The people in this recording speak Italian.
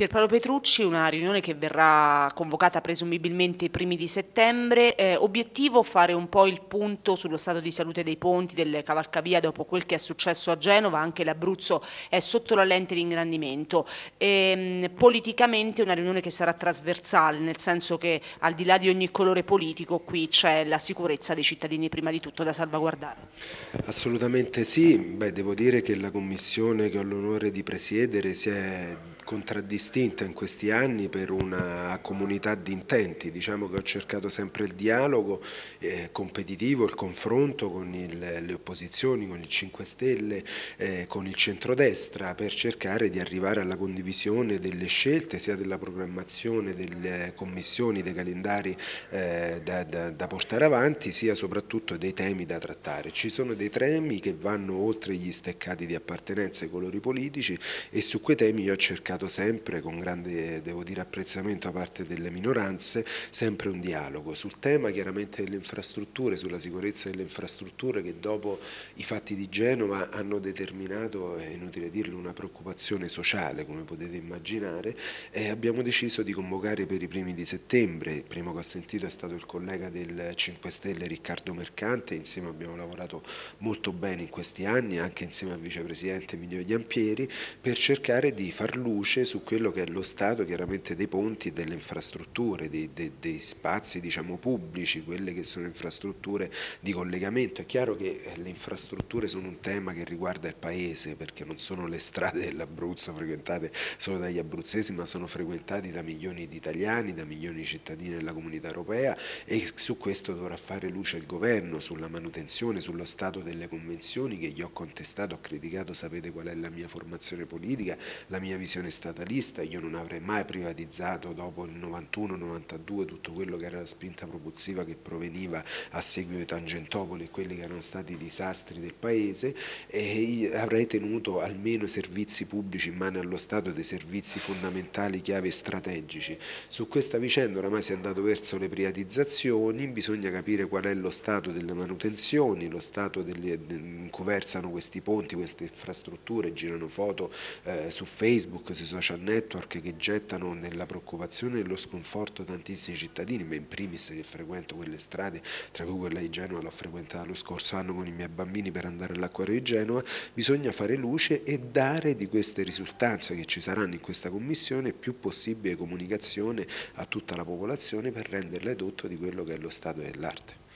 Pierpaolo Petrucci, una riunione che verrà convocata presumibilmente i primi di settembre, eh, obiettivo fare un po' il punto sullo stato di salute dei ponti, del cavalcavia dopo quel che è successo a Genova, anche l'Abruzzo è sotto la lente di ingrandimento. E, ehm, politicamente una riunione che sarà trasversale, nel senso che al di là di ogni colore politico qui c'è la sicurezza dei cittadini prima di tutto da salvaguardare. Assolutamente sì, Beh, devo dire che la commissione che ho l'onore di presiedere si è contraddistinta in questi anni per una comunità di intenti, diciamo che ho cercato sempre il dialogo eh, competitivo, il confronto con il, le opposizioni, con il 5 Stelle, eh, con il centrodestra per cercare di arrivare alla condivisione delle scelte sia della programmazione, delle commissioni, dei calendari eh, da, da, da portare avanti sia soprattutto dei temi da trattare. Ci sono dei temi che vanno oltre gli steccati di appartenenza ai colori politici e su quei temi io ho cercato cercato sempre con grande, devo dire, apprezzamento da parte delle minoranze, sempre un dialogo sul tema chiaramente delle infrastrutture, sulla sicurezza delle infrastrutture che dopo i fatti di Genova hanno determinato, è inutile dirlo, una preoccupazione sociale come potete immaginare e abbiamo deciso di convocare per i primi di settembre, il primo che ho sentito è stato il collega del 5 Stelle Riccardo Mercante, insieme abbiamo lavorato molto bene in questi anni anche insieme al vicepresidente Emilio Giampieri per cercare di far luce luce su quello che è lo stato chiaramente dei ponti, e delle infrastrutture, dei, dei, dei spazi diciamo, pubblici, quelle che sono infrastrutture di collegamento. È chiaro che eh, le infrastrutture sono un tema che riguarda il paese perché non sono le strade dell'Abruzzo frequentate solo dagli abruzzesi ma sono frequentate da milioni di italiani, da milioni di cittadini della comunità europea e su questo dovrà fare luce il governo, sulla manutenzione, sullo stato delle convenzioni che io ho contestato, ho criticato, sapete qual è la mia formazione politica, la mia visione un'azione statalista, io non avrei mai privatizzato dopo il 91-92 tutto quello che era la spinta propulsiva che proveniva a seguito di Tangentopoli e quelli che erano stati i disastri del paese e avrei tenuto almeno servizi pubblici in mano allo Stato dei servizi fondamentali chiave strategici. Su questa vicenda oramai si è andato verso le privatizzazioni, bisogna capire qual è lo stato delle manutenzioni, lo stato delle, in cui versano questi ponti, queste infrastrutture, girano foto eh, su Facebook, questi social network che gettano nella preoccupazione e nello sconforto tantissimi cittadini, ma in primis che frequento quelle strade, tra cui quella di Genova l'ho frequentata lo scorso anno con i miei bambini per andare all'acquario di Genova, bisogna fare luce e dare di queste risultanze che ci saranno in questa commissione più possibile comunicazione a tutta la popolazione per renderla edotto di quello che è lo stato dell'arte.